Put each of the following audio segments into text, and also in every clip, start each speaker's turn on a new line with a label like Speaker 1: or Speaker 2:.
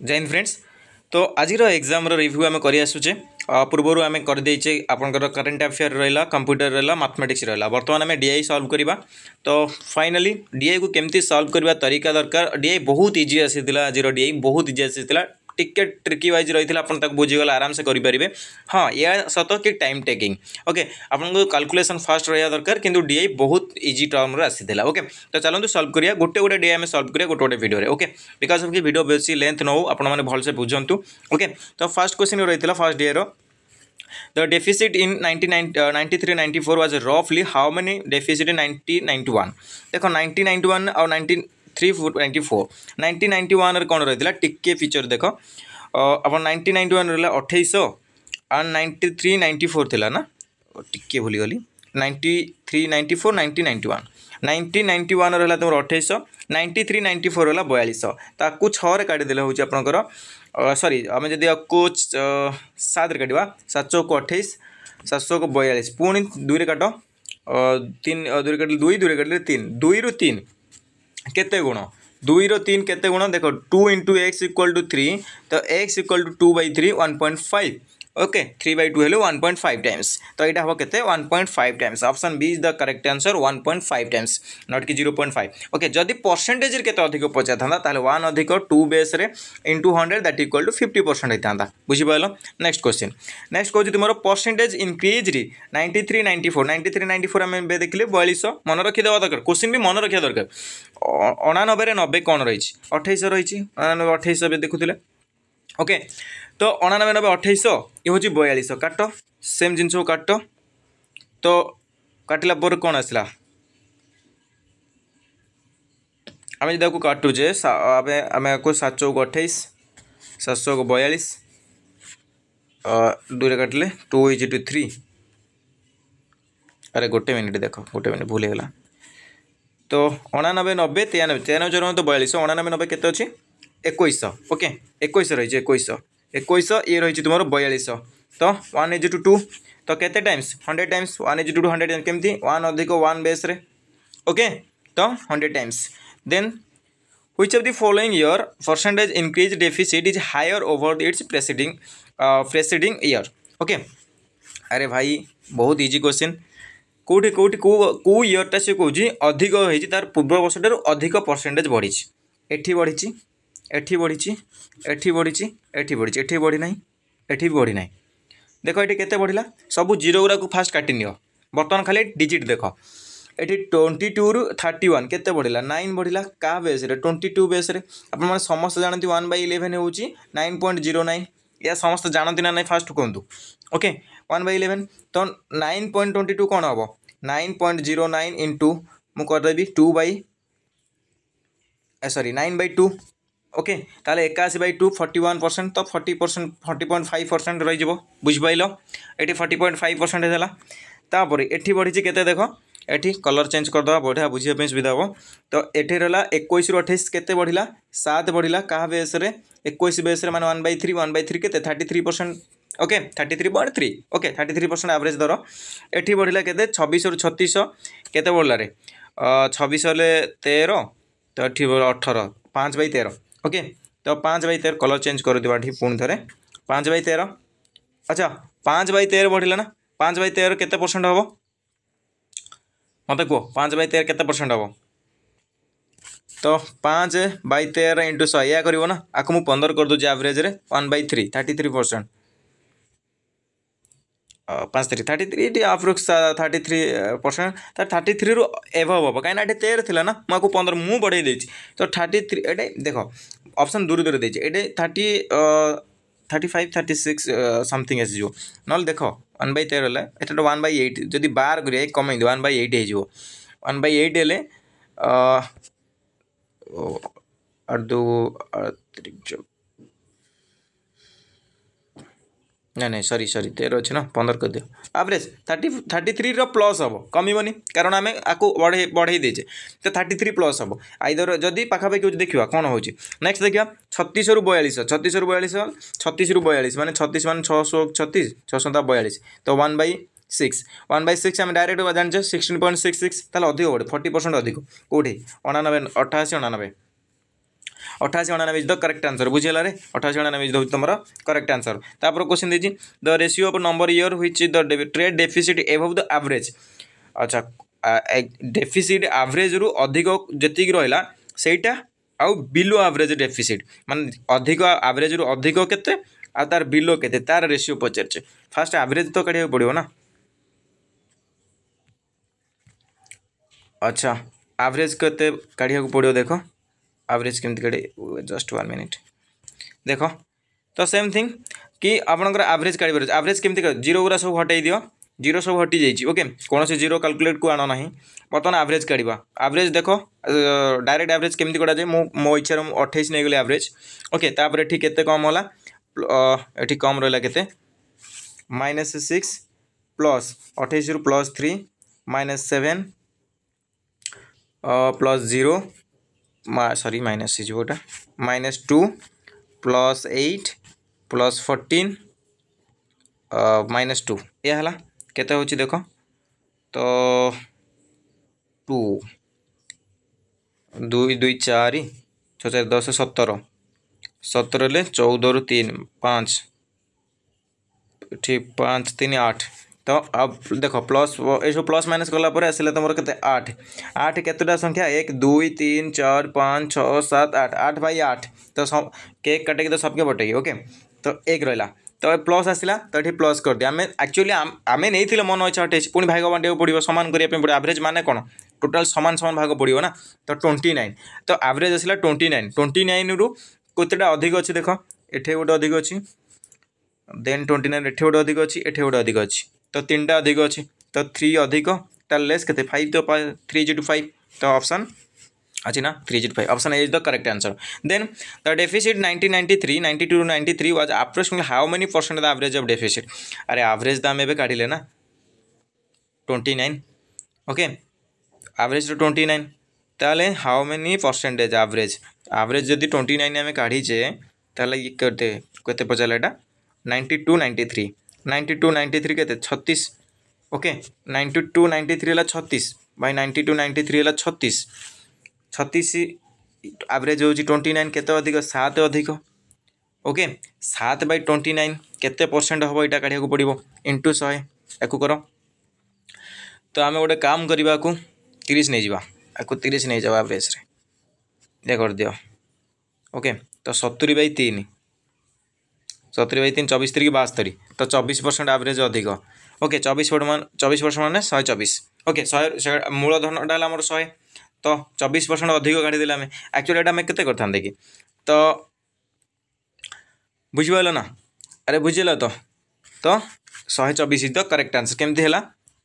Speaker 1: जय हिंद फ्रेंड्स तो आज एक्जाम रिव्यू आम कर पूर्व आम करदे आप करेन्ट अफेयर रहा कंप्यूटर रहा मैथमेटिक्स रहा बर्तमान आम डीआई सल्व करने तो फाइनाली डीआई को कमी सल्व करने तरीका दरकार डीआई बहुत इजी आज डीआई बहुत इजी आसी टिके ट्रिकी वाइज रही है आपको बुझीगला आराम से करेंगे हाँ यह सत कि टाइम टेकिंग ओके आपको काल्कुलेसन फास्ट रहा दरकार तो कि डीआई बहुत इजी टर्म आसी ओके तो चलो सल्व करा गोटे गोटे डीआई आम सल्व करा गोटे गोटे भिडियो ओके बिकज अफ कि भिड बेस लेंथ नौ आपने से बुझुत ओके तो फास्ट क्वेश्चन रही है फास्ट डीएर the deficit in ninety nine ninety three ninety four was रफली how many deficit in ninety ninety देख नाइंटी नाइंटी वन आउ ninety three four ninety four ninety ninety one कौन रही है टिके फिचर देख आप नाइंटी नाइंटी वाने रहा अठाईस and ninety three ninety four थी ना टिके भूल गली ninety three ninety four ninety ninety one ninety ninety one रहा तुम अठाईस नाइंटी थ्री नाइंटी फोर रहा बयालीस ताकू छदेले सरी आम जब कोच सात काटा सात को अठाईस सात सौ को बयालीस पुणी दुई काट तीन दूरी काट दुई दूरी काटे तीन दुई रू तीन केते गुण दुई रन के गुण देखो two into x equal to three तो x equal to two by three one point five okay three by two hello one point five times तो यहाँ हम कैसे one point five times option B is the correct answer one point five times not कि zero point five okay जदि percentage के अधिक पचार था वन अधिक टू बेस्रे into hundred that equal to fifty percent होता था बुझीपाल नेक्स्ट क्वेश्चन नेक्स्ट कौन तुम परसेंटेज इनक्रिज्रे ninety three ninety four ninety three ninety four आम देखिले बयालीस मन रखिदेवा दरकार क्वेश्चन भी मन रखा दरकार अणानबे नबे कौन रही अठाईस रही अणानबे अठाईस देखुले ओके तो अणानबे नबे अठाईस ये हूँ बयालीस काट सेम जिनस काट तो काटला पर कौन आसला आम जब काटुचे आम आपको सात चौक अठाईस सात चौक बयालीस दूर काटले टू इज टू थ्री अरे गोटे मिनिट देख गोटे मिनिट भूल तो अणानबे नबे तेयानबे तेयानबे चौरानबे तो बयालीस अणानबे नबे के अच्छी एक ओके एक रही है एक एक ये रही तुम बयालीस तो वन इज टू टू तो के times hundred times one is two two hundred time कमी वन अधिक वन बेस रे ओके तो hundred times then which of the following year percentage increase deficit is higher over the its preceding preceding year okay अरे भाई बहुत easy question कौटी कौट कौ ईयरटा से कौन अधिक तार पूर्व वर्ष ठार अधिक परसेंटेज बढ़ी एटी बढ़ी এটি বড়িছি এটি বড়িছি এটি বড়িছি এটি বড়ি না এটি বড়ি না দেখ এটি কেতে বড়া সবু জিরো গুড়া ফাষ্ট কাটি নিও বর্তমান খালি ডিজিট দেখ এটি টোয়েন্টি টু রু থার্টি ওয়ান কেতে বড়া নাইন বড়া কা বেস্রে টোয়েন্টি টু বেস্রে আপনার সমস্ত জাঁতি ওয়ান বাই ইলেভেন হচ্ছে নাইন পয়েন্ট জিরো নাইন ଏହା ସମସ୍ତେ ଜାଣନ୍ତି ନା ନାହିଁ ଫାଷ୍ଟ କୁହନ୍ତୁ ଓକେ ୱାନ୍ ବାଇ ଇଲେଭେନ୍ ତ ନାଇନ୍ ପଏଣ୍ଟ ଟ୍ୱେଣ୍ଟି ଟୁ କ'ଣ ହେବ nine point zero nine in two ମୁଁ କରିଦେବି two by sorry nine by two okay তাহলে একাশি by two forty one percent তো forty percent forty point five percent রয়েছে বুঝিপাইল এটি ফর্টি পয়েন্ট ফাইভ পরসেন্টেজ হল তাপরে এটি বড়িছে কেতে দেখ এটি কলর চেঞ্জ করদেবা বঢ়িয়া বুঝিয়া সুবিধা হব তো এটি রা একুশ রু অঠাইশ কেতে বড়া সাত বড়া কাহা বেসরে একুশ বেসরে মানে one by three one by three কেতে thirty three percent okay thirty three point three okay thirty three percent average দর এটি বড়া কেতে ছবিশ রু ছত্রিশ কেতে বড়লারে ছবিশ হলে তের তো এটি অঠর পাঁচ বাই তের ओके तो पाँच बै तेर कलर चेंज करदेवा पुणी थे पाँच बै तेर अच्छा पाँच बै तेर बढ़ला ना पाँच बै तेर के परसेंट हम मत कह पाँच बै तेर केसेंट परसेंट हम तो पाँच बै तेर इंटू शहे या कर आपको मुझे पंदर करदे एवरेज रे one by three thirty three percent ପାଞ୍ଚ ଥ୍ରୀ ଥାର୍ଟି ଥ୍ରୀ ଟି ଆପ୍ରୋକ୍ସ ଥାର୍ଟି ଥ୍ରୀ ପରସେଣ୍ଟ ତାର ଥାର୍ଟି ଥ୍ରୀରୁ ଏଭଭ୍ ହେବ କାହିଁକିନା ଏଠି ତେର ଥିଲା ନା ମୁଁ ଆକୁ ପନ୍ଦର ମୁଁ ବଢ଼େଇ ଦେଇଛି ତ ଥାର୍ଟି ଥ୍ରୀ ଏଠି ଦେଖ ଅପସନ୍ ଦୂର ଦୂର ଦେଇଛି ଏଠି thirty thirty five thirty six something আসিযোগ নহলে দেখ ওয়ান বাই তের হলে এটা তো ওয়ান বাই এইট যদি বার করি কমাই দিও ওয়ান বাই এইট হয়ে ওয়ান বাই এইট হলে আট দু আট ନାଇଁ ନାଇଁ ସରି ସରି ତେର ଅଛି ନା ପନ୍ଦର କରିଦିଅ ଆଭରେଜ୍ ଥାର୍ଟି ଥାର୍ଟି ଥ୍ରୀର ପ୍ଲସ୍ ହେବ କମିବନି କାରଣ ଆମେ ଆକୁ ବଢ଼େଇ ବଢ଼େଇ ଦେଇଛେ ତ ଥାର୍ଟି ଥ୍ରୀ ପ୍ଲସ୍ ହେବ ଆଇଦର ଯଦି ପାଖାପାଖି ହେଉଛି ଦେଖିବା କ'ଣ ହେଉଛି ନେକ୍ସଟ ଦେଖିବା ଛତିଶରୁ ବୟାଳିଶ ଛତିଶରୁ ବୟାଳିଶ ଛତିଶରୁ ବୟାଳିଶ ମାନେ ଛତିଶ ମାନେ ଛଅଶହ ଛତିଶ ଛଅଶହ ବୟାଳିଶ ତ one by six one by six আমি ডাইরেক্ট ଜାଣିଛେ ସିକ୍ସଟିନ୍ পয়েন্ট ସିକ୍ସ ସିକ୍ସ ତାହେଲେ ଅଧିକ ওঠে ଫର୍ଟି পরসেন্ট ଅଧିକ କେଉଁଠି ଅଣାନବେ ଅଠାଅଶୀ ଅଣାନବେ अठाशी अणानबे इज द करेक्ट आंसर बुझीगलारे अठाशी अणानबे इज हूँ तुम करेक्ट आंसर तापर क्वेश्चन देती the ratio of number year which the trade deficit above the average अच्छा डेफिसीट आवरेज रु अधिक जी रहा ସେଇଟା ଆଉ ବିଲୋ ଆଭରେଜ୍ ଡେଫିସିଟ୍ ମାନେ ଅଧିକ ଆଭରେଜ୍ରୁ ଅଧିକ କେତେ ଆଉ ତାର ବିଲୋ କେତେ ତାର ରେସିଓ ପଚାରିଛେ ଫାର୍ଷ୍ଟ ଆଭରେଜ୍ ତ କାଢ଼ିବାକୁ पड़ो ନା ଆଚ୍ଛା ଆଭରେଜ୍ କେତେ କାଢ଼ିବାକୁ ପଡ଼ିବ आवरेज केमती कटे जस्ट वन मिनिट देख तो सेम थिंग कि आपंकर आवरेज काढ़ आवरेज के जीरो गुरा सब हटे दिव जीरो सब हटि जाइए ओके कौन से जीरो काल्कुलेट को आण ना बर्तन आवरेज काढ़ आवरेज देख डायरेक्ट आवरेज के कटा जाए मो इच्छा मुझे अठाई नहींगली आवरेज ओके ये कम होगा ये कम रहा के माइनस सिक्स प्लस अठाईस plus three minus seven plus zero sorry minus होटा minus two plus eight plus fourteen minus two है केत हो देख तो टू दुई दुई चार छ चार दस सतर सतर ले चौदह तीन पाँच पाँच तीन आठ ତ ଦେଖ ପ୍ଲସ୍ ଏସବୁ ପ୍ଲସ୍ ମାଇନସ୍ କଲା ପରେ ଆସିଲା ତୁମର କେତେ ଆଠ ଆଠ କେତେଟା ସଂଖ୍ୟା ଏକ ଦୁଇ ତିନି ଚାରି ପାଞ୍ଚ ଛଅ ସାତ ଆଠ ଆଠ ବାଇ ଆଠ ତ କେକ୍ କାଟିକି ତ ସବକେ ବଟେଇକି ଓକେ ତ ଏକ ରହିଲା ତ ପ୍ଲସ୍ ଆସିଲା ତ ଏଠି ପ୍ଲସ୍ କରିଦିଏ ଆମେ ଆକ୍ଚୁଆଲି ଆମେ ନେଇଥିଲେ ମନ ଇଚ୍ଛା ଅଠେଇଶ ପୁଣି ଭାଗ ବାଣ୍ଟିବାକୁ ପଡ଼ିବ ସମାନ କରିବା ପାଇଁ ପଡ଼ିବ ଆଭରେଜ୍ ମାନେ କ'ଣ ଟୋଟାଲ୍ ସମାନ ସମାନ ଭାଗ ପଡ଼ିବ ନା ତ ଟ୍ୱେଣ୍ଟି ନାଇନ୍ ତ ଆଭରେଜ୍ ଆସିଲା ଟ୍ୱେଣ୍ଟି ନାଇନ୍ ଟ୍ୱେଣ୍ଟି ନାଇନ୍ରୁ କେତେଟା ଅଧିକ ଅଛି ଦେଖ ଏଠି ଗୋଟେ ଅଧିକ ଅଛି ଦେନ୍ ଟ୍ୱେଣ୍ଟି ନାଇନ୍ ଏଠି ଗୋଟେ ଅଧିକ ଅଛି ଏଠି ଗୋଟେ ଅଧିକ ଅଛି तो तीन तो टा अधिक अच्छे तो थ्री अधिक तार लेस के फाइव तो थ्री जी टू फाइव तो अप्सन अच्छी ना थ्री जी five option is the correct answer then the deficit ninety ninety three ninety two ninety three was approximately how many percent the average of deficit अरे average दाम एवं काढ़ले ना ट्वेंटी नाइन ओके आवरेज तो twenty nine तेल how many percentage average average যদি twenty nine আমি কাঢ়িছে তাহলে কত कैसे পচারলে এটা ninety two ninety three ninety two ninety three के छत्तीस okay ninety two ninety three है छत्तीस by ninety two ninety three है छत्तीस छत्तीस आवरेज हो ट्वेंटी नाइन के अधिक सात अधिक ओके सात बै ट्वेंटी नाइन के परसेंट हम यहाँ काढ़ा पड़ो इंटू शहे या कर तो आम गोटे काम करवा तीस नहीं जावा तीस नहीं जावा आवरेज रे कर दि ओके तो सतुरी बै तीन सतुरी बै तीन चौबीस तरीके बास्तरी तो चबीस परसेंट आवरेज अधिक ओके चबीस फुट मान चबीस परसेंट मैंने शहे चबीस ओके शहे मूलधनटा आम शहे तो चबीस परसेंट अधिक गाड़ी दिल आम एक्चुअली आम के था कि तो बुझ ना अरे बुझे तो तो शहे चबीस इज द करेक्ट आंसर केमती है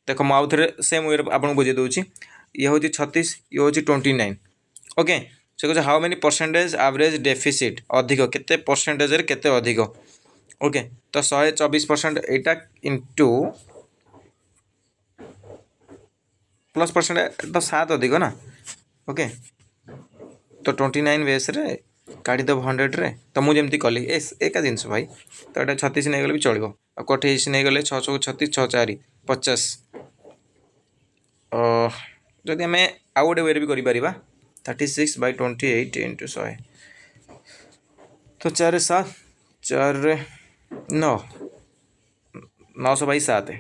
Speaker 1: देख मुझे सेम वे आपको बुझेदे ये हूँ छत्तीस ये हूँ ट्वेंटी नाइन ओके সে কছে how many percentage average deficit অধিক কেতে পরসেন্টেজের কেতে অধিক ওকে তো শহে চবিশ পরসেন্ট এটা ইন্টু প্লস পরসেন্ট তো সাত অধিক না ওকে তো টোয়েন্টি নাইন বেসরে কাঢ়িদেব হন্ড্রেড্রে তো মু যেমি কলি এ একা জিনিস ভাই তো এটা ছতিশ নেইগলে বি চলব আর অঠেইশ নেইগলে ছ ছৌ ছতিশ ছ চারি পচাশ যদি আমি আউ গোটে ওয়ের বি করিপারা thirty six by twenty eight into सौ तो चार सात चार नौ नौ सौ बाई सात है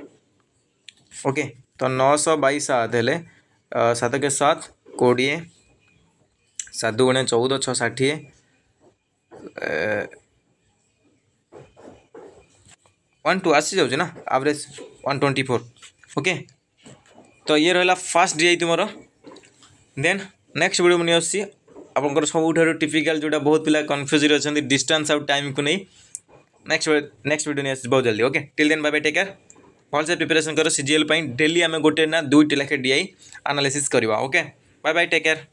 Speaker 1: ओके तो नौ सौ बाई सात है सात के सात कोड़े सात दुगुणे चौदह छः षाठी वन टू आसी जाऊँ ना average one twenty four okay तो ये रहा फास्ट डी आई तुम देन नेक्स्ट भिड मुझे आप आपंकर सबुठ जो बहुत पिला कन्फ्यूज अच्छा डिस्टान्स आउ टाइम को नहीं नेक्स्ट नेक्स्ट भिड नहीं आस बहुत जल्दी okay till then bye take care भलसे प्रिपेरेसन कर सीजीएल डेली आम गोटे ना दुईटी लेखे डीआई आनालीसीस करवा okay bye bye take care